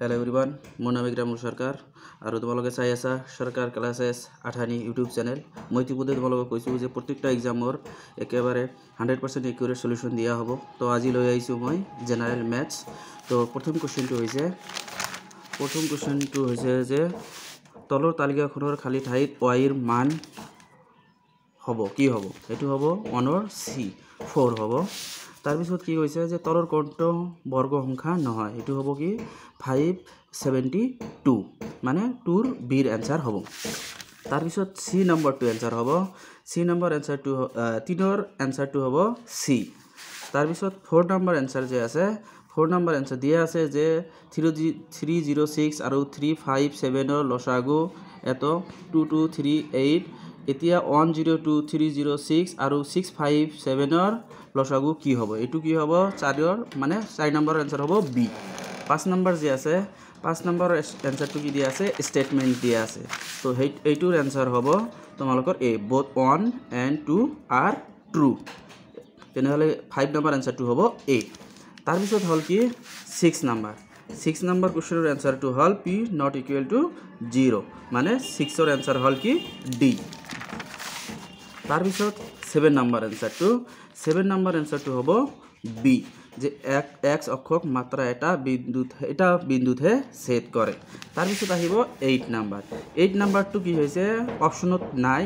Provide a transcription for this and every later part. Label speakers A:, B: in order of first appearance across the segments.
A: হেল everyone মোৰ নাম ইগ্ৰামুৰ চৰকাৰ আৰু তোমালোকে চাই আছা চৰকাৰ ক্লাছেছ আঠানী ইউটিউব চেনেল মই ইতিমধ্যে তোমালোকক কৈছোঁ যে প্ৰত্যেকটা এক্সামৰ একেবাৰে হাণ্ড্ৰেড পাৰ্চেণ্ট একুৰেট চলিউশ্যন দিয়া হ'ব তো আজি লৈ আহিছোঁ মই জেনেৰেল মেথছ তো প্ৰথম কুৱেশ্যনটো হৈছে প্ৰথম কুৱেশ্যনটো হৈছে যে তলৰ তালিকাখনৰ খালী ঠাইত ৱাইৰ মান হ'ব কি হ'ব সেইটো হ'ব ৱানৰ চি ফ'ৰ হ'ব তাৰপিছত কি কৈছে যে তলৰ কণ্ঠ বৰ্গ সংখ্যা নহয় এইটো হ'ব কি ফাইভ ছেভেণ্টি টু মানে টুৰ বিৰ এনচাৰ হ'ব তাৰপিছত চি নম্বৰটো এনচাৰ হ'ব চি নম্বৰ এনচাৰটো তিনিৰ এনচাৰটো হ'ব চি তাৰপিছত ফ'ৰ নম্বৰ এনচাৰ যে আছে ফ'ৰ নম্বৰ এনচাৰ দিয়া আছে যে three G three zero' six আৰু থ্ৰী ফাইভ ছেভেনৰ লছাগু eight two two three eight এতিয়া one zero' two three zero' six আৰু ছিক্স ফাইভ ছেভেনৰ লচাগু কি হ'ব এইটো কি হ'ব চাৰিৰ মানে চাৰি নম্বৰৰ এঞ্চাৰ হ'ব বি পাঁচ নম্বৰ যি আছে পাঁচ নম্বৰৰ এঞ্চাৰটো কি দিয়া আছে ষ্টেটমেণ্ট দিয়া আছে ত' সেই এইটোৰ এঞ্চাৰ হ'ব তোমালোকৰ এ both one and two are true তেনেহ'লে ফাইভ নম্বৰ এঞ্চাৰটো হ'ব এ তাৰপিছত হ'ল কি ছিক্স নম্বৰ ছিক্স নম্বৰ কুৱেশ্যনৰ এঞ্চাৰটো হ'ল P not equal to zero' মানে ছিক্সৰ এঞ্চাৰ হ'ল কি ডি তাৰপিছত ছেভেন নাম্বাৰ এনচাৰটো ছেভেন নাম্বাৰ এনচাৰটো হ'ব বি যে এক এক্স অক্ষক মাত্ৰা এটা বিদ্যুত এটা বিন্দুতহে ছেদ কৰে তাৰপিছত আহিব এইট নাম্বাৰ এইট নাম্বাৰটো কি হৈছে অপশ্যনত নাই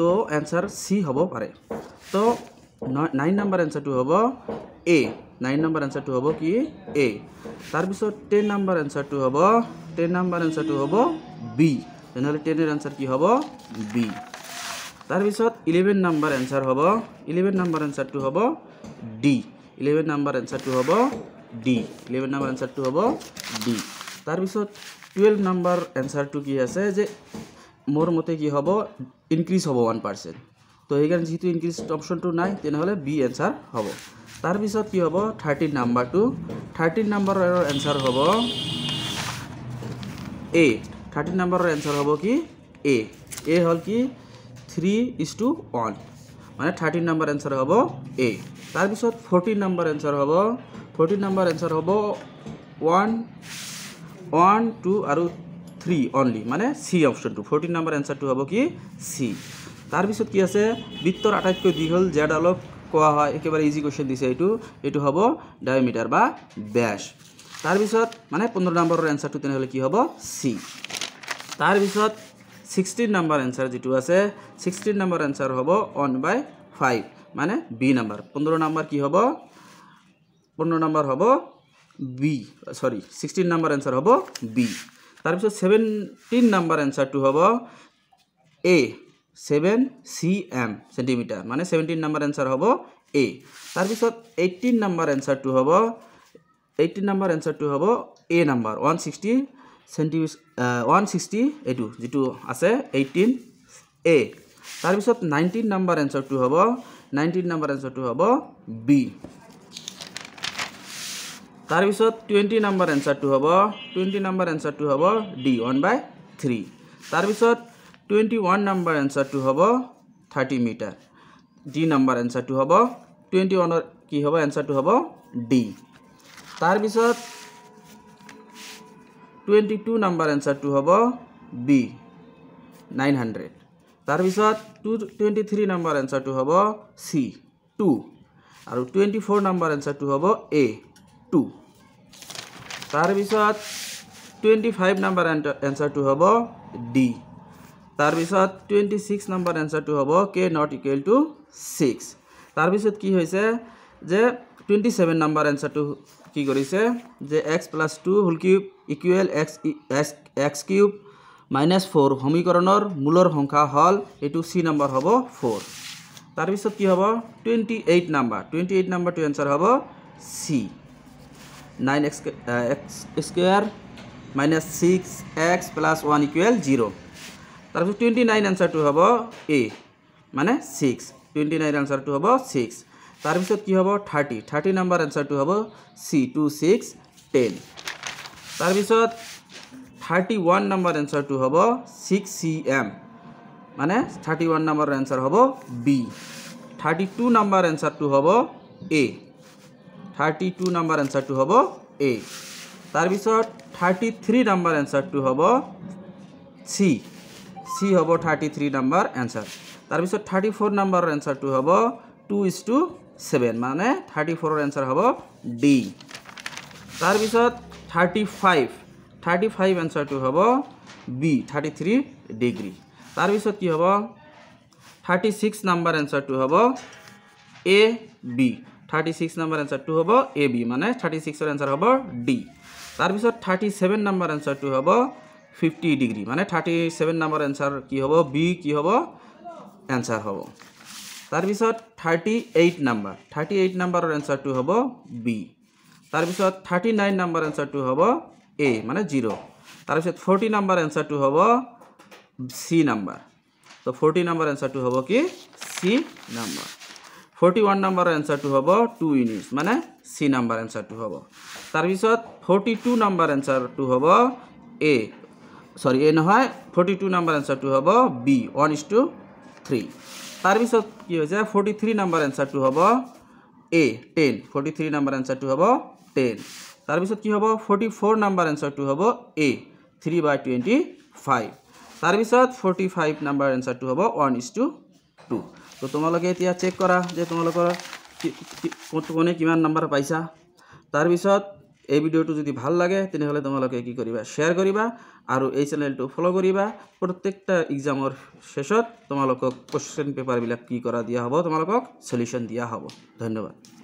A: তো এনচাৰ চি হ'ব পাৰে তো নাইন নাম্বাৰ এনচাৰটো হ'ব এ নাইন নাম্বাৰ এনচাৰটো হ'ব কি এ তাৰপিছত টেন নাম্বাৰ এনচাৰটো হ'ব টেন নাম্বাৰ এনচাৰটো হ'ব বি তেনেহ'লে টেনৰ এনচাৰ কি হ'ব বি তাৰপিছত ইলেভেন নম্বৰ এনচাৰ হ'ব ইলেভেন নম্বৰ এনচাৰটো হ'ব ডি ইলেভেন নম্বৰ এনচাৰটো হ'ব ডি ইলেভেন নম্বৰ এনচাৰটো হ'ব ডি তাৰপিছত টুৱেল্ভ নম্বৰ এনচাৰটো কি আছে যে মোৰ মতে কি হ'ব ইনক্ৰিজ হ'ব ওৱান পাৰ্চেণ্ট তো সেইকাৰণে যিহেতু ইনক্ৰিজ অপশ্যনটো নাই তেনেহ'লে বি এনচাৰ হ'ব তাৰপিছত কি হ'ব থাৰ্টিন নম্বৰটো থাৰ্টিন নম্বৰৰ এনচাৰ হ'ব এ থাৰ্টিন নম্বৰৰ এনচাৰ হ'ব কি এ এ হ'ল কি थ्री इज टू वन मैं थार्टीन नम्बर एन्सार हम ए तार पास फोर्टीन नम्बर एन्सार हम फोर्टीन नम्बर एन्सार हम ओन ओन टू और थ्री ऑनलि मैं सी अपन टू फोर्टीन नम्बर एन्सार हम कि सी तार पास कि वित्तर आटाइक दीघल जेडाल क्या है एक बार इजी क्वेश्चन दी से हम डायमिटार बस तार पास मानने पंद्रह नम्बर एन्सार तेहले कि हम सी तार पास 16 নম্বৰ এনচাৰ যিটো আছে 16 নম্বৰ এনচাৰ হ'ব ওৱান বাই ফাইভ মানে বি নম্বৰ পোন্ধৰ নম্বৰ কি হ'ব পোন্ধৰ নম্বৰ হ'ব B sorry sixteen number answer হ'ব বি তাৰপিছত ছেভেণ্টিন নম্বৰ এনচাৰটো হ'ব A seven C M centimetre মানে ছেভেণ্টিন নম্বৰ এনচাৰ হ'ব এ তাৰপিছত এইটিন নম্বৰ এনচাৰটো হ'ব এইটিন নম্বৰ এনচাৰটো হ'ব এ নম্বৰ ওৱান ছিক্সটি চেণ্টি ওৱান ছিক্সটি এইটো যিটো আছে এইটিন এ তাৰপিছত নাইণ্টিন নাম্বাৰ এঞ্চাৰটো হ'ব নাইণ্টিন নাম্বাৰ এঞ্চাৰটো হ'ব বি তাৰপিছত টুৱেণ্টি নাম্বাৰ এঞ্চাৰটো হ'ব টুৱেণ্টি নাম্বাৰ এঞ্চাৰটো হ'ব ডি ওৱান বাই থ্ৰী তাৰপিছত টুৱেণ্টি ওৱান নাম্বাৰ এঞ্চাৰটো হ'ব থাৰ্টি মিটাৰ ডি নাম্বাৰ এঞ্চাৰটো হ'ব টুৱেণ্টি ওৱানৰ কি হ'ব এঞ্চাৰটো হ'ব ডি তাৰপিছত টুৱেণ্টি টু নাম্বাৰ এনচাৰটো হ'ব বি নাইন হাণ্ড্ৰেড তাৰপিছত টু টুৱেণ্টি থ্ৰী নাম্বাৰ এনচাৰটো হ'ব চি টু আৰু টুৱেণ্টি ফ'ৰ নাম্বাৰ এনচাৰটো হ'ব এ টু তাৰপিছত টুৱেণ্টি ফাইভ নাম্বাৰ এনচাৰটো হ'ব ডি তাৰপিছত টুৱেণ্টি ছিক্স নাম্বাৰ এনচাৰটো হ'ব K not equal to six তাৰপিছত কি হৈছে যে টুৱেণ্টি ছেভেন নাম্বাৰ এনচাৰটো কি কৰিছে যে X plus two whole cube equal X X X cube minus four সমীকৰণৰ মূলৰ সংখ্যা হ'ল এইটো চি নম্বৰ হ'ব ফ'ৰ তাৰপিছত কি হ'ব twenty eight number twenty eight নাম্বাৰটো এনচাৰ হ'ব C nine X X square minus six X plus one equal zero' তাৰপিছত টুৱেণ্টি নাইন এনচাৰটো হ'ব এ মানে ছিক্স টুৱেণ্টি নাইন এনচাৰটো হ'ব ছিক্স তাৰ পিছত কি হ'ব থাৰ্টি থাৰ্টি নাম্বাৰ এনচাৰটো হ'ব চি টু ছিক্স টেন তাৰ পিছত থাৰ্টি ওৱান নাম্বাৰ এনচাৰটো হ'ব ছিক্স চি এম মানে থাৰ্টি ওৱান নাম্বাৰ এনচাৰ হ'ব বি থাৰ্টি টু নাম্বাৰ এনচাৰটো হ'ব এ থাৰ্টি টু নাম্বাৰ এনচাৰটো হ'ব এ তাৰপিছত থাৰ্টি থ্ৰী নাম্বাৰ এনচাৰটো হ'ব চি চি হ'ব থাৰ্টি থ্ৰী নাম্বাৰ এনচাৰ তাৰপিছত থাৰ্টি ফ'ৰ নাম্বাৰৰ এনচাৰটো হ'ব টু ইজ টু সেভেন মানে থাৰ্টি ফ'ৰৰ এনচাৰ হ'ব ডি তাৰপিছত থাৰ্টি ফাইভ থাৰ্টি ফাইভ এনচাৰটো হ'ব বি থাৰ্টি থ্ৰী ডিগ্ৰী তাৰপিছত কি হ'ব থাৰ্টি ছিক্স নম্বৰ এনচাৰটো হ'ব A B thirty six number এনচাৰটো হ'ব এ বি মানে থাৰ্টি ছিক্সৰ এনচাৰ হ'ব ডি তাৰপিছত থাৰ্টি ছেভেন নম্বৰ এনচাৰটো হ'ব ফিফটি ডিগ্ৰী মানে থাৰ্টি ছেভেন নম্বৰ এনচাৰ কি হ'ব বি কি হ'ব এনচাৰ হ'ব তাৰপিছত thirty eight number thirty eight নাম্বাৰৰ এনচাৰটো হ'ব বি তাৰপিছত থাৰ্টি নাইন নাম্বাৰ এনচাৰটো হ'ব এ মানে জিৰ' তাৰপিছত ফৰ্টি নাম্বাৰ এনচাৰটো হ'ব চি নাম্বাৰ তো ফৰ্টি নাম্বাৰ এনচাৰটো হ'ব কি চি নাম্বাৰ ফৰ্টি ওৱান নাম্বাৰৰ এনচাৰটো হ'ব টু ইউনিটছ মানে চি নাম্বাৰ এনচাৰটো হ'ব তাৰপিছত ফৰ্টি টু নাম্বাৰ এনচাৰটো হ'ব এ চৰি এ নহয় ফৰ্টি টু নাম্বাৰ এনচাৰটো হ'ব B one is two three তাৰ পিছত কি হৈছে ফৰ্টি থ্ৰী নাম্বাৰ এনচাৰটো হ'ব A ten forty three number এনচাৰটো হ'ব টেন তাৰপিছত কি হ'ব ফৰ্টি ফ'ৰ নাম্বাৰ এনচাৰটো হ'ব A three by twenty five তাৰপিছত ফৰ্টি ফাইভ নাম্বাৰ এনচাৰটো হ'ব ওৱান ইজ টু টু তো তোমালোকে এতিয়া চেক কৰা যে তোমালোকৰ কোনে কিমান নাম্বাৰ পাইছা তাৰপিছত এই ভিডিওটো যদি ভাল লাগে তেনেহলে তোমালোকে কি করিবা শেয়ার করিবা আর এই চ্যানেলটি ফলো করিবা প্রত্যেকটা এক্সামর শেষত তোমালক কোশ্চেন পেপারবিল কি করা দিয়া হব তোমালক সলিউশন দিয়া হব ধন্যবাদ